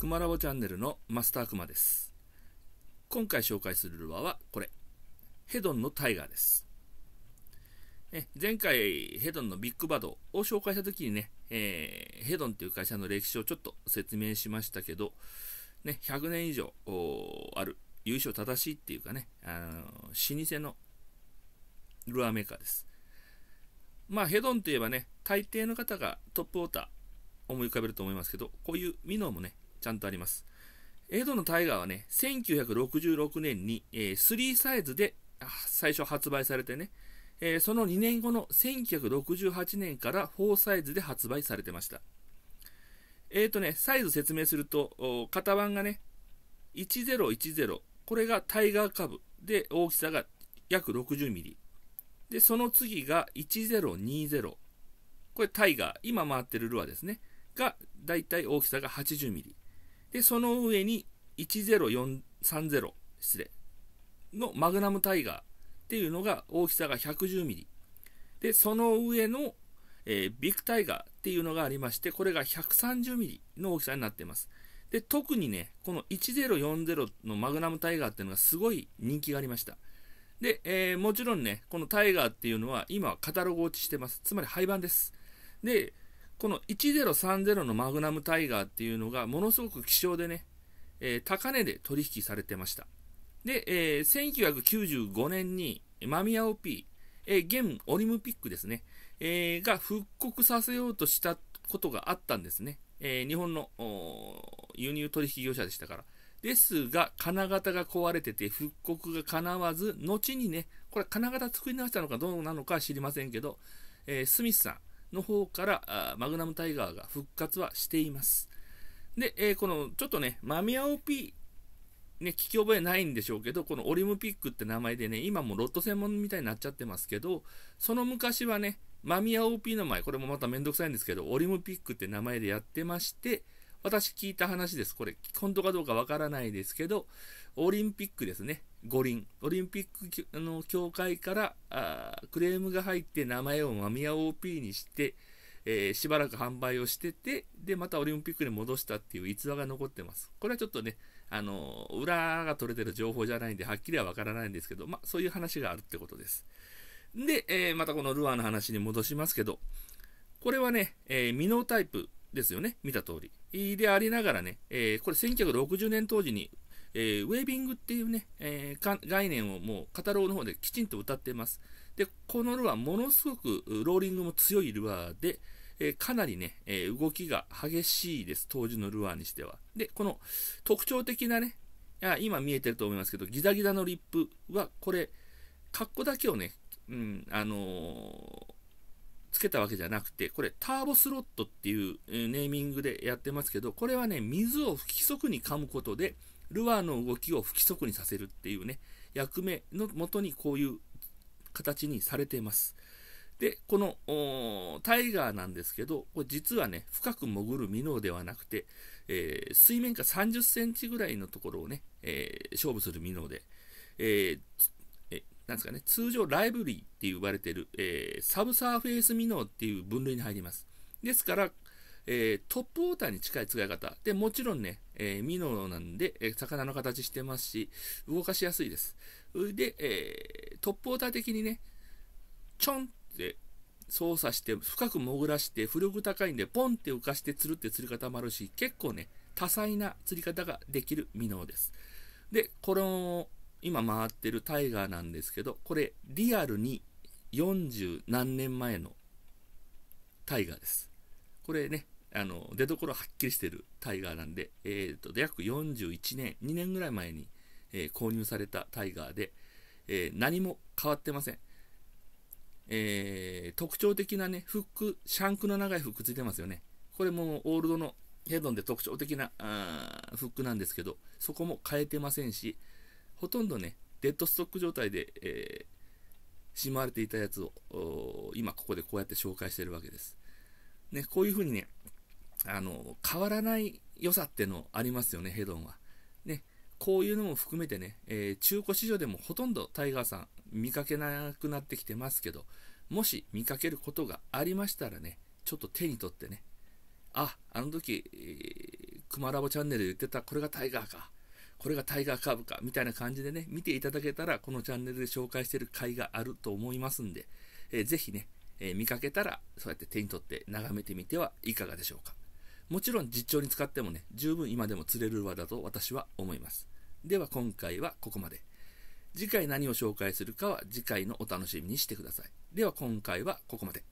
クマラボチャンネルのマスタークマです。今回紹介するルアーはこれ。ヘドンのタイガーです。ね、前回ヘドンのビッグバドを紹介した時にね、えー、ヘドンっていう会社の歴史をちょっと説明しましたけど、ね、100年以上ある由緒正しいっていうかね、あのー、老舗のルアーメーカーです。まあヘドンといえばね、大抵の方がトップウォーター思い浮かべると思いますけど、こういうミノーもね、ちゃんとあります。エドのタイガーはね、1966年に、えー、3サイズで最初発売されてね、えー、その2年後の1968年から4サイズで発売されてました。えっ、ー、とね、サイズ説明すると、型番がね、1010、これがタイガー株で大きさが約6 0ミリ。で、その次が1020。これタイガー、今回ってるルアーですね。が、だいたい大きさが8 0ミリ。で、その上に10430失礼のマグナムタイガーっていうのが大きさが 110mm。で、その上の、えー、ビッグタイガーっていうのがありまして、これが 130mm の大きさになっています。で、特にね、この1040のマグナムタイガーっていうのがすごい人気がありました。で、えー、もちろんね、このタイガーっていうのは今はカタログ落ちしてます。つまり廃盤です。で、この1030のマグナムタイガーっていうのがものすごく希少でね、えー、高値で取引されてました。で、えー、1995年にマミヤオピー、えー、現オリンピックですね、えー、が復刻させようとしたことがあったんですね。えー、日本の輸入取引業者でしたから。ですが、金型が壊れてて復刻が叶わず、後にね、これ金型作り直したのかどうなのか知りませんけど、えー、スミスさん、の方からマグナムタイガーが復活はしています。で、えー、このちょっとね、マミアオピね、聞き覚えないんでしょうけど、このオリムピックって名前でね、今もロット専門みたいになっちゃってますけど、その昔はね、マミア OP の前、これもまためんどくさいんですけど、オリムピックって名前でやってまして、私聞いた話です。これ、本当かどうかわからないですけど、オリンピックですね。五輪。オリンピックの協会からあクレームが入って名前をマミヤ OP にして、えー、しばらく販売をしてて、で、またオリンピックに戻したっていう逸話が残ってます。これはちょっとね、あの、裏が取れてる情報じゃないんで、はっきりはわからないんですけど、まあ、そういう話があるってことです。で、えー、またこのルアーの話に戻しますけど、これはね、えー、ミノタイプですよね。見た通り。でありながらね、えー、これ1960年当時に、えー、ウェービングっていうね、えー、概念をもうカタローの方できちんと歌っています。で、このルアーものすごくローリングも強いルアーで、えかなりね、え動きが激しいです。当時のルアーにしては。で、この特徴的なね、今見えてると思いますけど、ギザギザのリップは、これ、格好だけをね、うん、あのー付けたわけじゃなくて、これターボスロットっていうネーミングでやってますけど、これはね、水を不規則に噛むことで、ルアーの動きを不規則にさせるっていうね、役目のもとにこういう形にされています。で、このタイガーなんですけど、これ実はね、深く潜るミノーではなくて、えー、水面下30センチぐらいのところをね、えー、勝負するミノーで、えー、なんですかね、通常ライブリーって呼ばれてる、えー、サブサーフェイスミノーっていう分類に入ります。ですから、えー、トップウォーターに近い使い方。で、もちろんね、えー、ミノーなんで、え魚の形してますし、動かしやすいです。で、えトップウォーター的にね、ちょんって操作して、深く潜らして、浮力高いんで、ポンって浮かして釣るって釣り方もあるし、結構ね、多彩な釣り方ができるミノーです。で、この今回ってるタイガーなんですけど、これリアルに40何年前のタイガーです。これね、あの、出どころはっきりしてるタイガーなんで、えっ、ー、と、約41年、2年ぐらい前に、えー、購入されたタイガーで、えー、何も変わってません。えー、特徴的なね、フック、シャンクの長いフックついてますよね。これもオールドのヘドンで特徴的なあフックなんですけど、そこも変えてませんし、ほとんどね、デッドストック状態で、えー、しまわれていたやつを、今ここでこうやって紹介してるわけです。ね、こういうふうにね、あの、変わらない良さってのありますよね、ヘドンは。ね、こういうのも含めてね、えー、中古市場でもほとんどタイガーさん見かけなくなってきてますけど、もし見かけることがありましたらね、ちょっと手に取ってね、あ、あの時、えー、クマラボチャンネルで言ってたこれがタイガーか。これがタイガーカーブか、みたいな感じでね、見ていただけたら、このチャンネルで紹介してる回があると思いますんで、えー、ぜひね、えー、見かけたら、そうやって手に取って眺めてみてはいかがでしょうか。もちろん実調に使ってもね、十分今でも釣れる輪だと私は思います。では今回はここまで。次回何を紹介するかは次回のお楽しみにしてください。では今回はここまで。